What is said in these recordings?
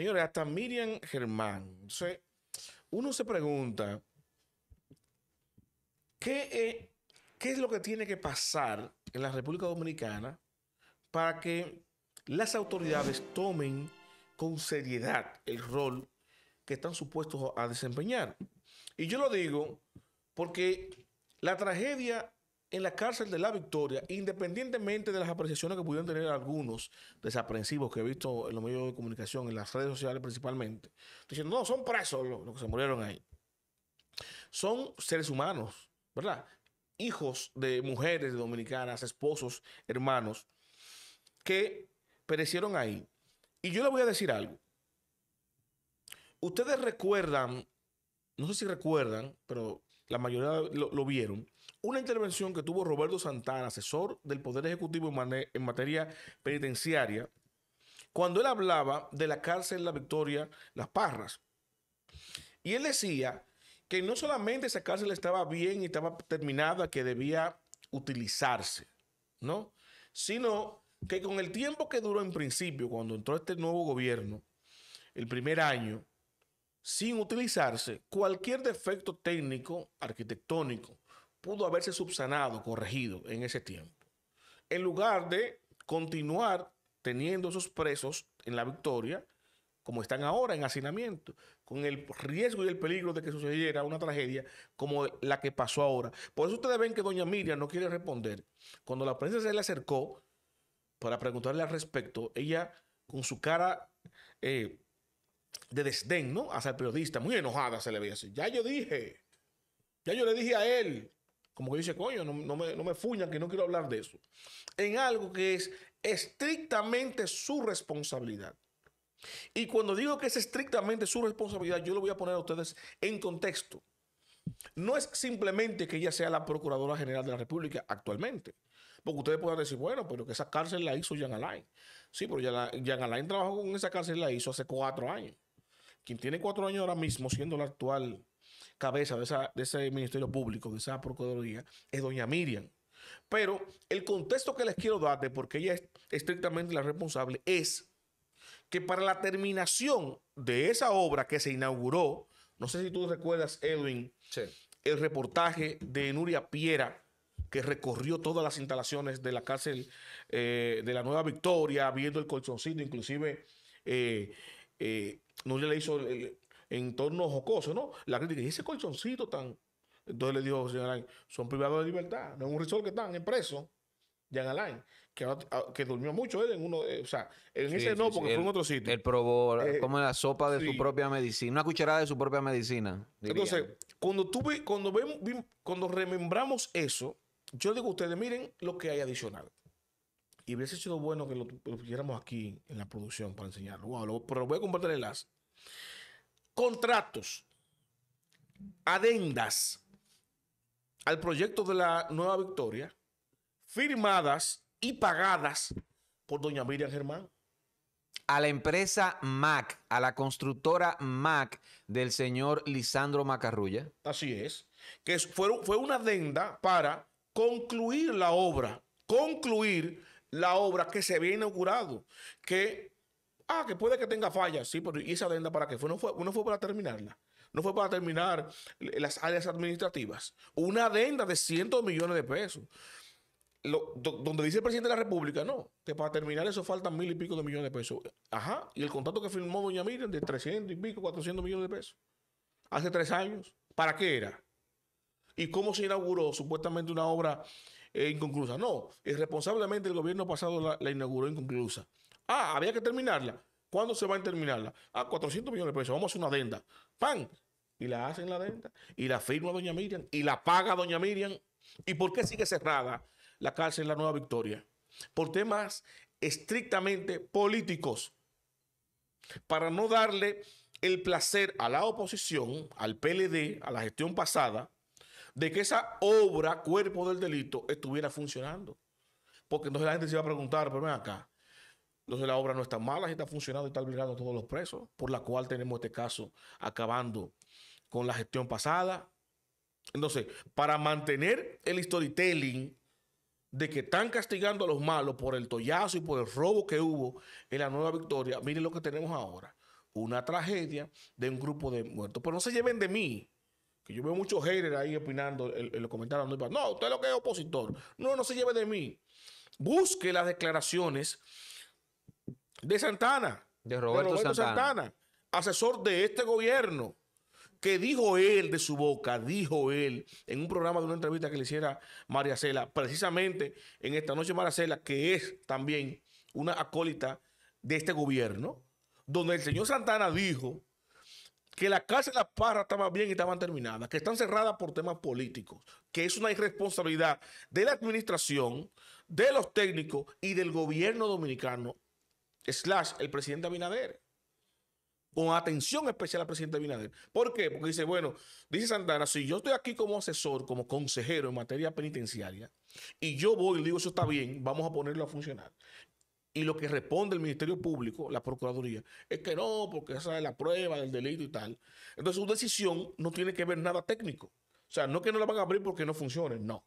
Señores, hasta Miriam Germán. uno se pregunta, ¿qué, e, ¿qué es lo que tiene que pasar en la República Dominicana para que las autoridades tomen con seriedad el rol que están supuestos a desempeñar? Y yo lo digo porque la tragedia en la cárcel de la Victoria, independientemente de las apreciaciones que pudieron tener algunos desaprensivos que he visto en los medios de comunicación, en las redes sociales principalmente, diciendo, no, son presos los, que se murieron ahí. Son seres humanos, ¿verdad? Hijos de mujeres dominicanas, esposos, hermanos, que perecieron ahí. Y yo le voy a decir algo. Ustedes recuerdan, no sé si recuerdan, pero la mayoría lo, vieron, una intervención que tuvo Roberto Santana, asesor del Poder Ejecutivo en, en, materia penitenciaria, cuando él hablaba de la cárcel La Victoria, Las Parras. Y él decía que no solamente esa cárcel estaba bien y estaba terminada, que debía utilizarse, ¿no? Sino que con el tiempo que duró en principio, cuando entró este nuevo gobierno, el primer año, sin utilizarse, cualquier defecto técnico arquitectónico pudo haberse subsanado, corregido en ese tiempo, en lugar de continuar teniendo esos presos en la victoria, como están ahora en hacinamiento, con el riesgo y el peligro de que sucediera una tragedia como la que pasó ahora. Por eso ustedes ven que doña Miriam no quiere responder. Cuando la prensa se le acercó para preguntarle al respecto, ella con su cara... Eh, de desdén, ¿no? Hacia el periodista, muy enojada se le veía así. Ya yo dije, ya yo le dije a él, como que dice, coño, no, me, no fuñan, que no quiero hablar de eso. En algo que es estrictamente su responsabilidad. Y cuando digo que es estrictamente su responsabilidad, yo lo voy a poner a ustedes en contexto. No es simplemente que ella sea la Procuradora General de la República actualmente. Porque ustedes pueden decir, bueno, pero que esa cárcel la hizo Jean Alain. Sí, pero Jan, Alain trabajó con esa cárcel, la hizo hace cuatro años quien tiene cuatro años ahora mismo, siendo la actual cabeza de, ese Ministerio Público, de esa Procuraduría, es doña Miriam. Pero el contexto que les quiero dar porque ella es estrictamente la responsable es que para la terminación de esa obra que se inauguró, no sé si tú recuerdas, Edwin, el reportaje de Nuria Piera, que recorrió todas las instalaciones de la cárcel eh, de la Nueva Victoria, viendo el colchoncito, inclusive eh, eh, se le hizo el, entorno jocoso, ¿no? La crítica, y ese colchoncito tan. Entonces le dijo Jean Alain, son privados de libertad, no es un resort que están en preso. Jean Alain, que, ah, que durmió mucho él en uno, eh, o sea, en ese no, porque fue en otro sitio. Él probó eh, como la sopa de su propia medicina, una cucharada de su propia medicina. Entonces, cuando tuve, cuando vemos, cuando remembramos eso, yo digo a ustedes, miren lo que hay adicional. Y hubiese sido bueno que lo, pudiéramos aquí en la producción para enseñarlo. lo, pero voy a compartir las Contratos, adendas al proyecto de la nueva victoria, firmadas y pagadas por doña Miriam Germán a la empresa MAC, a la constructora MAC del señor Lisandro Macarrulla. Así es, que fue, fue, una adenda para concluir la obra, concluir la obra que se había inaugurado, que, ah, que puede que tenga fallas, sí, pero ¿y esa adenda para qué fue? No fue, fue para terminarla. No fue para terminar las áreas administrativas. Una adenda de cientos millones de pesos. donde dice el presidente de la República, no, que para terminar eso faltan mil y pico de millones de pesos. Ajá, y el contrato que firmó Doña Miriam de 300 y pico, 400 millones de pesos. Hace tres años. ¿Para qué era? ¿Y cómo se inauguró supuestamente una obra eh, inconclusa. No, irresponsablemente eh, el gobierno pasado la, inauguró inconclusa. Ah, había que terminarla. ¿Cuándo se va a terminarla? Ah, 400 millones de pesos. Vamos a hacer una adenda. ¡Pam! Y la hacen la adenda. Y la firma doña Miriam. Y la paga doña Miriam. ¿Y por qué sigue cerrada la cárcel en La Nueva Victoria? Por temas estrictamente políticos. Para no darle el placer a la oposición, al PLD, a la gestión pasada, de que esa obra, cuerpo del delito, estuviera funcionando. Porque entonces la gente se iba a preguntar, pero ven acá, entonces la obra no está mala, está funcionando y está obligando a todos los presos, por la cual tenemos este caso acabando con la gestión pasada. Entonces, para mantener el storytelling de que están castigando a los malos por el tollazo y por el robo que hubo en la nueva victoria, miren lo que tenemos ahora. Una tragedia de un grupo de muertos. Pero no se lleven de mí yo veo muchos haters ahí opinando en los comentarios. No, usted lo que es opositor. No, no se lleve de mí. Busque las declaraciones de Santana. De Roberto, Santana. Santana. Asesor de este gobierno. Que dijo él de su boca, dijo él en un programa de una entrevista que le hiciera María Cela, precisamente en esta noche María Cela, que es también una acólita de este gobierno, donde el señor Santana dijo que la de La Parra estaba bien y estaban terminadas, que están cerradas por temas políticos, que es una irresponsabilidad de la administración, de los técnicos y del gobierno dominicano, slash el presidente Abinader. Con atención especial al presidente Abinader. ¿Por qué? Porque dice, bueno, dice Santana, si yo estoy aquí como asesor, como consejero en materia penitenciaria, y yo voy y digo, eso está bien, vamos a ponerlo a funcionar. Y lo que responde el Ministerio Público, la Procuraduría, es que no, porque esa es la prueba del delito y tal. Entonces, su decisión no tiene que ver nada técnico. O sea, no que no la van a abrir porque no funcione, no.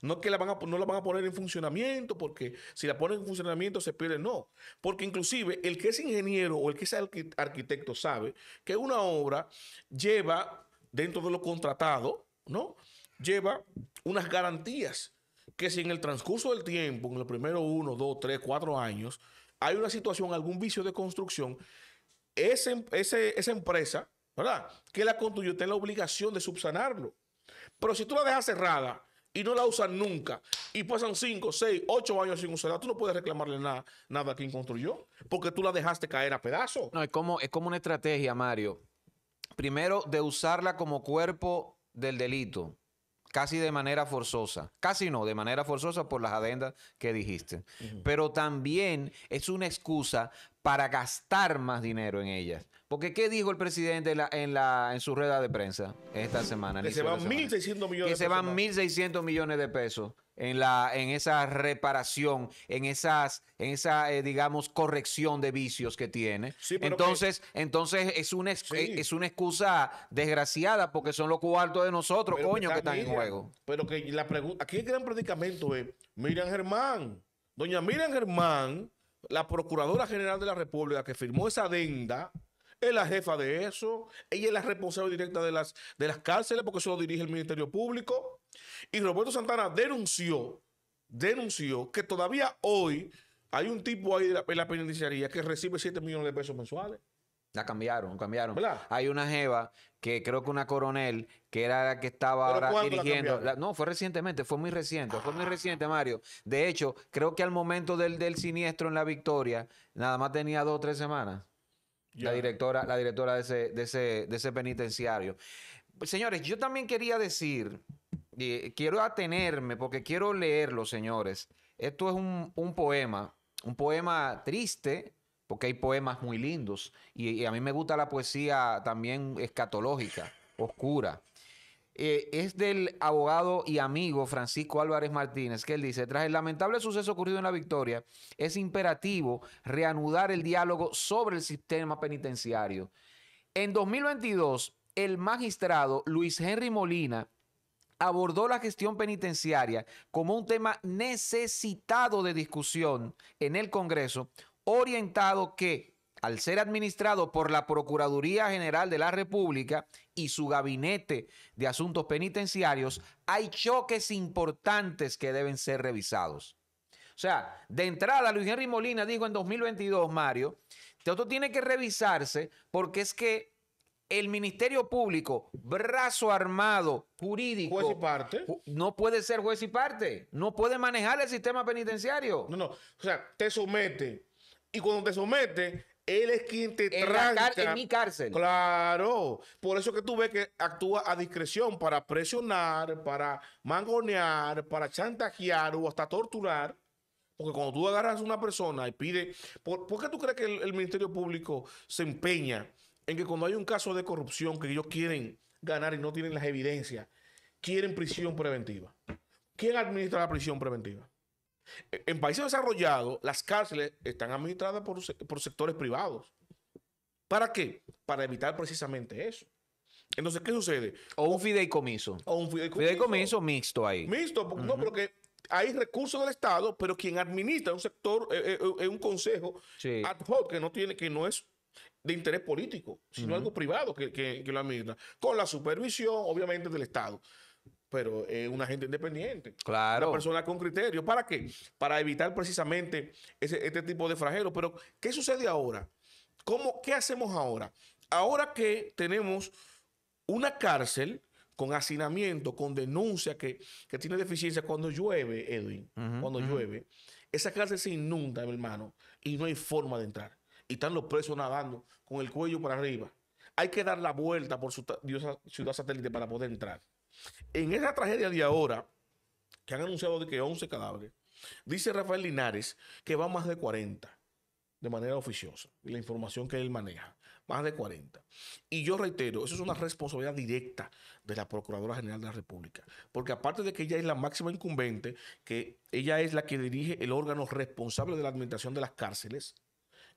No que la van a, no la van a poner en funcionamiento porque si la ponen en funcionamiento se pierde, no. Porque inclusive el que es ingeniero o el que es arquitecto sabe que una obra lleva, dentro de lo contratado, ¿no? Lleva unas garantías que si en el transcurso del tiempo, en los primeros uno, dos, tres, cuatro años, hay una situación, algún vicio de construcción, ese, esa empresa, ¿verdad? Que la construyó, tiene la obligación de subsanarlo. Pero si tú la dejas cerrada y no la usas nunca y pasan cinco, seis, ocho años sin usarla, tú no puedes reclamarle nada, nada a quien construyó porque tú la dejaste caer a pedazos. No, es como, es como una estrategia, Mario. Primero, de usarla como cuerpo del delito casi de manera forzosa, casi no, de manera forzosa por las adendas que dijiste. Pero también es una excusa para gastar más dinero en ellas. Porque ¿qué dijo el presidente en, la, en, su rueda de prensa esta semana? van 1.600 millones. Que se van 1.600 millones de pesos en, la, en esa reparación, en esas, en esa, eh, digamos, corrección de vicios que tiene. entonces, entonces es una, es una excusa desgraciada porque son los cuartos de nosotros, coño, que están en juego. Pero que la pregunta, aquí el gran predicamento es, Miriam Germán, doña Miriam Germán, la Procuradora General de la República que firmó esa adenda, es la jefa de eso, ella es la responsable directa de las, de las cárceles porque eso lo dirige el Ministerio Público. Y Roberto Santana denunció, denunció que todavía hoy hay un tipo ahí en la, penitenciaría que recibe 7 millones de pesos mensuales. La cambiaron, cambiaron. Hay una jeva que creo que una coronel que era la que estaba ahora dirigiendo. no, fue recientemente, fue muy reciente, fue muy reciente, Mario. De hecho, creo que al momento del, del siniestro en la victoria, nada más tenía dos o tres semanas. La directora, la directora de ese, de ese penitenciario. Señores, yo también quería decir eh, quiero atenerme porque quiero leerlo, señores. Esto es un, poema, un poema triste, porque hay poemas muy lindos. Y, a mí me gusta la poesía también escatológica, oscura. Eh, es del abogado y amigo Francisco Álvarez Martínez, que él dice, tras el lamentable suceso ocurrido en la Victoria, es imperativo reanudar el diálogo sobre el sistema penitenciario. En 2022, el magistrado Luis Henry Molina abordó la gestión penitenciaria como un tema necesitado de discusión en el Congreso, orientado que, al ser administrado por la Procuraduría General de la República y su gabinete de asuntos penitenciarios, hay choques importantes que deben ser revisados. O sea, de entrada, Luis Henry Molina dijo en 2022, Mario, esto tiene que revisarse porque es que el Ministerio Público, brazo armado, jurídico. Juez parte. No puede ser juez y parte. No puede manejar el sistema penitenciario. No, no. O sea, te somete. Y cuando te somete, él es quien te en en mi cárcel. Claro. Por eso que tú ves que actúa a discreción para presionar, para mangonear, para chantajear o hasta torturar. Porque cuando tú agarras a una persona y pide, ¿por, qué tú crees que el, Ministerio Público se empeña en que cuando hay un caso de corrupción que ellos quieren ganar y no tienen las evidencias, quieren prisión preventiva. ¿Quién administra la prisión preventiva? E-, en países desarrollados, las cárceles están administradas por, sectores privados. ¿Para qué? Para evitar precisamente eso. Entonces, ¿qué sucede? O un fideicomiso. O un fideicomiso. Fideicomiso mixto ahí. Mixto, porque, no, porque hay recursos del Estado, pero quien administra un sector es eh, eh, eh, un consejo ad hoc que no tiene, que no es de interés político, sino algo privado que, que, lo administra, con la supervisión, obviamente, del Estado. Pero es una gente independiente. Una persona con criterio. ¿Para qué? Para evitar precisamente este tipo de frajeros, Pero, ¿qué sucede ahora? ¿Cómo, ¿Qué hacemos ahora? Ahora que tenemos una cárcel con hacinamiento, con denuncia que, tiene deficiencia cuando llueve, Edwin, cuando llueve, esa cárcel se inunda, mi hermano, y no hay forma de entrar y están los presos nadando con el cuello para arriba. Hay que dar la vuelta por su ciudad satélite para poder entrar. En esa tragedia de ahora, que han anunciado de que 11 cadáveres, dice Rafael Linares que va más de 40 de manera oficiosa, la información que él maneja, más de 40. Y yo reitero, eso es una responsabilidad directa de la Procuradora General de la República, porque aparte de que ella es la máxima incumbente, que ella es la que dirige el órgano responsable de la administración de las cárceles,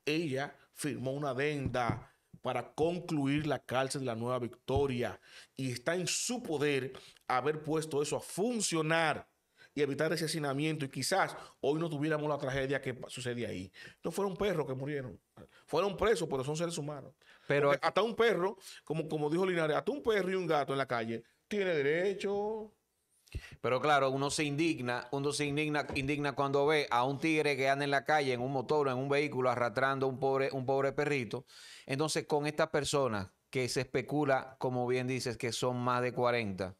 ella firmó una adenda para concluir la cárcel de la Nueva Victoria y está en su poder haber puesto eso a funcionar y evitar ese hacinamiento y quizás hoy no tuviéramos la tragedia que sucede ahí. No fueron perros que murieron, fueron presos, pero son seres humanos. Pero hasta un perro, como, como dijo Linares, hasta un perro y un gato en la calle tiene derecho pero claro, uno se indigna, uno se indigna, indigna cuando ve a un tigre que anda en la calle en un motor o en un vehículo arrastrando un pobre, un pobre perrito. Entonces, con estas personas que se especula, como bien dices, que son más de 40,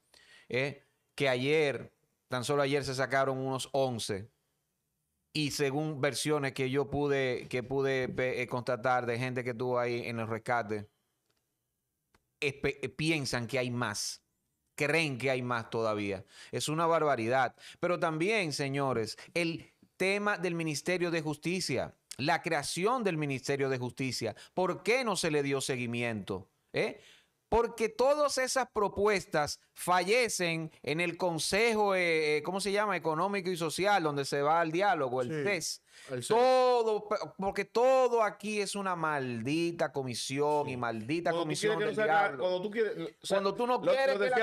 ¿eh? que ayer, tan solo ayer se sacaron unos 11, y según versiones que yo pude, que pude eh, constatar de gente que estuvo ahí en el rescate, piensan que hay más creen que hay más todavía. Es una barbaridad. Pero también, señores, el tema del Ministerio de Justicia, la creación del Ministerio de Justicia, ¿por qué no se le dio seguimiento? ¿Eh? porque todas esas propuestas fallecen en el Consejo, eh, eh, ¿cómo se llama? Económico y Social, donde se va al diálogo, el test. E todo, porque todo aquí es una maldita comisión y maldita comisión. cuando tú quieres, no quieres que,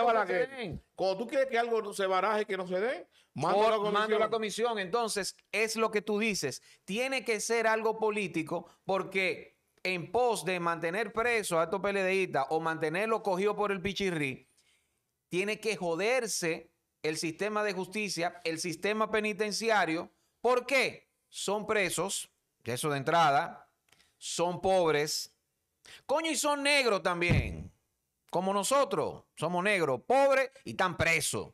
algo se baraje, que no se dé, manda la comisión. mando la comisión. Entonces, es lo que tú dices. Tiene que ser algo político porque en pos de mantener preso a estos PLDistas o mantenerlo cogido por el pichirri, tiene que joderse el sistema de justicia, el sistema penitenciario. ¿Por qué? Son presos, eso de entrada, son pobres, coño, y son negros también, como nosotros, somos negros, pobres y tan presos.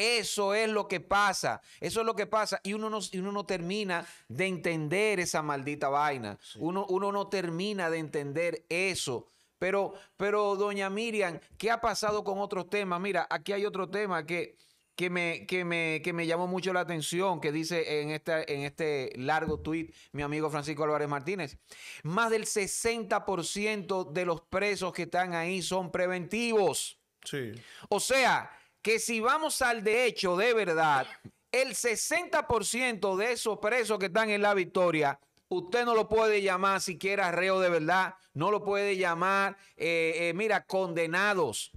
Eso es lo que pasa, eso es lo que pasa. Y uno no, uno termina de entender esa maldita vaina. Uno, no termina de entender eso. Pero, pero, doña Miriam, ¿qué ha pasado con otros temas? Mira, aquí hay otro tema que, que, me, que, me, llamó mucho la atención, que dice en, este, en este largo tuit mi amigo Francisco Álvarez Martínez. Más del 60% de los presos que están ahí son preventivos. Sí. O sea, que si vamos al de hecho de verdad, el 60% de esos presos que están en la victoria, usted no lo puede llamar siquiera reo de verdad, no lo puede llamar, eh, eh, mira, condenados,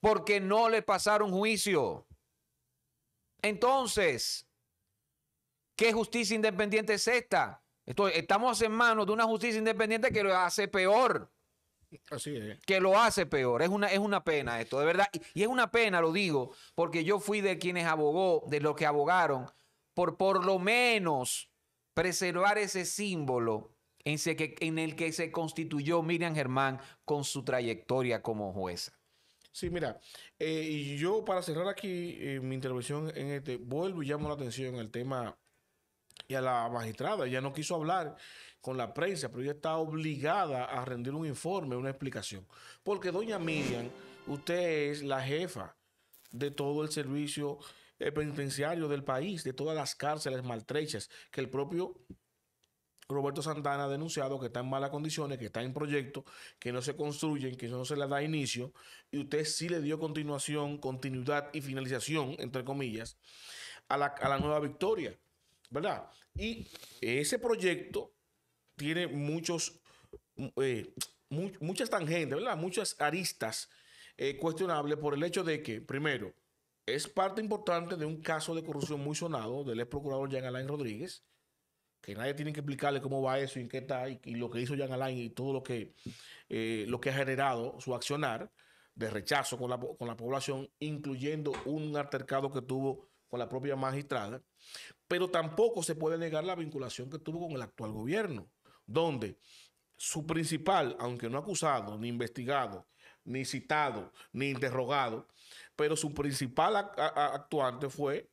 porque no le pasaron juicio. Entonces, ¿qué justicia independiente es esta? estamos en manos de una justicia independiente que lo hace peor. Así Que lo hace peor. Es una, es una pena esto, de verdad. Y, es una pena, lo digo, porque yo fui de quienes abogó, de los que abogaron, por por lo menos preservar ese símbolo en, que, en el que se constituyó Miriam Germán con su trayectoria como jueza. Sí, mira, eh, y yo para cerrar aquí eh, mi intervención en este, vuelvo y llamo la atención al tema y a la magistrada. Ella no quiso hablar con la prensa, pero ella está obligada a rendir un informe, una explicación. Porque doña Miriam, usted es la jefa de todo el servicio eh, penitenciario del país, de todas las cárceles maltrechas que el propio Roberto Santana ha denunciado que está en malas condiciones, que está en proyecto que no se construyen, que no se le da inicio, y usted sí le dio continuación, continuidad y finalización, entre comillas, a la, a la nueva victoria. ¿verdad? Y ese proyecto tiene muchos, eh, muchas tangentes, ¿verdad? Muchas aristas eh, cuestionables por el hecho de que, primero, es parte importante de un caso de corrupción muy sonado del ex procurador Jean Alain Rodríguez, que nadie tiene que explicarle cómo va eso y en qué está, y, lo que hizo Jean Alain y todo lo que, eh, lo que ha generado su accionar de rechazo con la población, incluyendo un altercado que tuvo con la propia magistrada, pero tampoco se puede negar la vinculación que tuvo con el actual gobierno, donde su principal, aunque no acusado, ni investigado, ni citado, ni interrogado, pero su principal actuante fue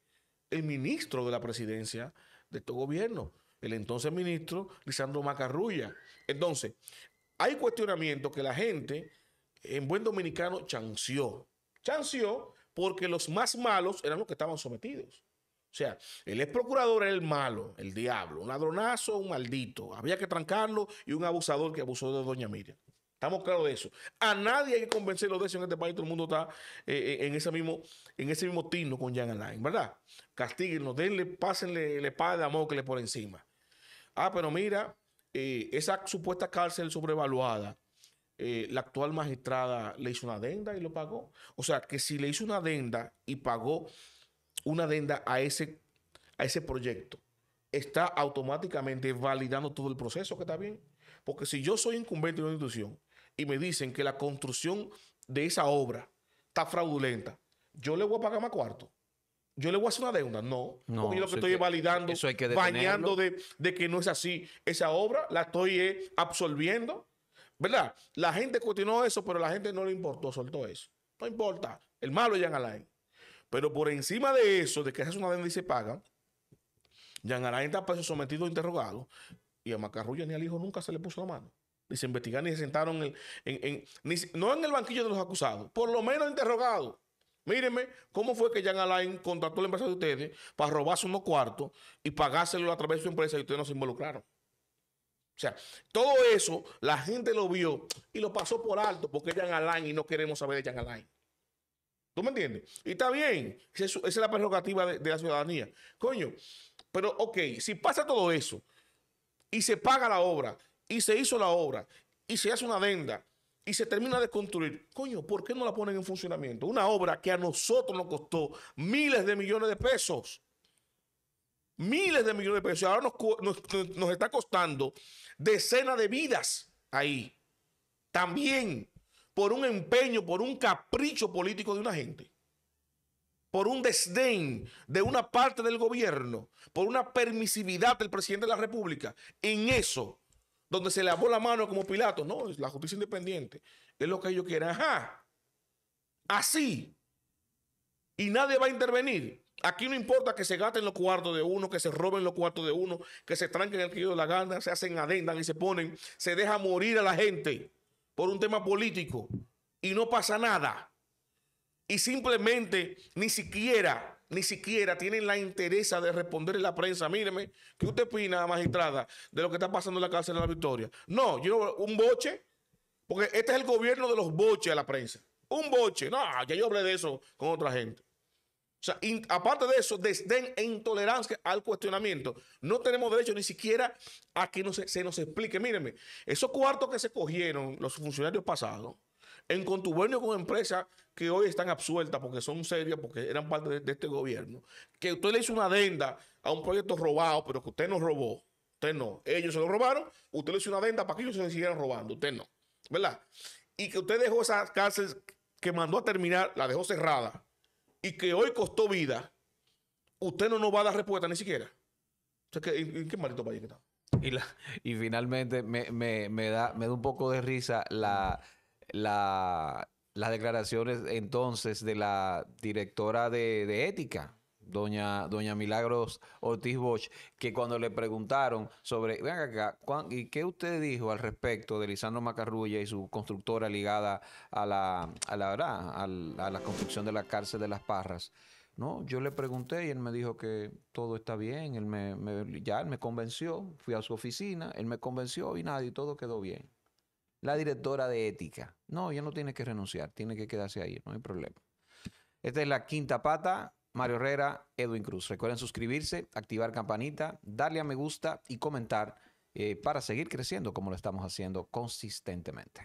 el ministro de la presidencia de este gobierno, el entonces ministro Lisandro Macarrulla. Entonces, hay cuestionamientos que la gente en buen dominicano chanceó. Chanceó porque los más malos eran los que estaban sometidos. O sea, el ex procurador era el malo, el diablo, un ladronazo, un maldito. Había que trancarlo y un abusador que abusó de Doña Miriam. Estamos claros de eso. A nadie hay que convencerlo de eso en este país. Todo el mundo está eh, eh, en, ese mismo, en ese mismo tino con Jan Alain, ¿verdad? Castíguenlo, denle, pásenle la espada de amor por encima. Ah, pero mira, eh, esa supuesta cárcel sobrevaluada eh, la actual magistrada le hizo una adenda y lo pagó. O sea, que si le hizo una adenda y pagó una adenda a ese, a ese proyecto, está automáticamente validando todo el proceso, que está bien. Porque si yo soy incumbente de una institución y me dicen que la construcción de esa obra está fraudulenta, yo le voy a pagar más cuarto. Yo le voy a hacer una deuda. No, no porque yo lo que estoy validando, bañando de, que no es así. Esa obra la estoy eh, absorbiendo ¿Verdad? La gente cuestionó eso, pero la gente no le importó, soltó eso. No importa. El malo es Jan Alain. Pero por encima de eso, de que esa es una deuda y se paga, Jan Alain está preso sometido a interrogado. Y a Macarrulla ni al hijo nunca se le puso la mano. Ni se investigaron, ni se sentaron en, no en el banquillo de los acusados, por lo menos interrogado. Mírenme cómo fue que Jan Alain contrató a la empresa de ustedes para robarse unos cuartos y pagárselo a través de su empresa y ustedes no se involucraron. O sea, todo eso la gente lo vio y lo pasó por alto porque es Jan Alain y no queremos saber de Jan Alain. ¿Tú me entiendes? Y está bien, esa es la prerrogativa de, la ciudadanía. Coño, pero ok, si pasa todo eso y se paga la obra y se hizo la obra y se hace una adenda y se termina de construir, coño, ¿por qué no la ponen en funcionamiento? Una obra que a nosotros nos costó miles de millones de pesos miles de millones de pesos. Ahora nos, está costando decenas de vidas ahí. También por un empeño, por un capricho político de una gente por un desdén de una parte del gobierno, por una permisividad del presidente de la República, en eso, donde se lavó la mano como Pilato, no, es la justicia independiente, es lo que ellos quieren. ajá, así, y nadie va a intervenir. Aquí no importa que se gaten los cuartos de uno, que se roben los cuartos de uno, que se tranquen el quillo de la gana, se hacen adendas y se ponen, se deja morir a la gente por un tema político y no pasa nada. Y simplemente ni siquiera, ni siquiera tienen la interés de responder en la prensa. Míreme, ¿qué usted opina, magistrada, de lo que está pasando en la cárcel de la Victoria? No, yo un boche, porque este es el gobierno de los boches a la prensa. Un boche. No, ya yo hablé de eso con otra gente sea, aparte de eso, desdén e intolerancia al cuestionamiento. No tenemos derecho ni siquiera a que se nos explique. Mírenme, esos cuartos que se cogieron los funcionarios pasados, en contubernio con empresas que hoy están absueltas porque son serias, porque eran parte de, este gobierno, que usted le hizo una adenda a un proyecto robado, pero que usted no robó. Usted no. Ellos se lo robaron, usted le hizo una adenda para que ellos se siguieran robando. Usted no. ¿Verdad? Y que usted dejó esa cárcel que mandó a terminar, la dejó cerrada y que hoy costó vida, usted no nos va a dar respuesta ni siquiera. O sea, ¿en qué maldito país Y, finalmente me, da, me da un poco de risa la, las declaraciones entonces de la directora de ética doña, doña Milagros Ortiz Bosch, que cuando le preguntaron sobre, vean acá, ¿y qué usted dijo al respecto de Lisandro Macarrulla y su constructora ligada a la, a la, a la construcción de la cárcel de Las Parras? No, yo le pregunté y él me dijo que todo está bien, él me, ya me convenció, fui a su oficina, él me convenció y nada, y todo quedó bien. La directora de ética, no, ella no tiene que renunciar, tiene que quedarse ahí, no hay problema. Esta es la quinta pata, Mario Herrera, Edwin Cruz. Recuerden suscribirse, activar campanita, darle a me gusta y comentar eh, para seguir creciendo como lo estamos haciendo consistentemente.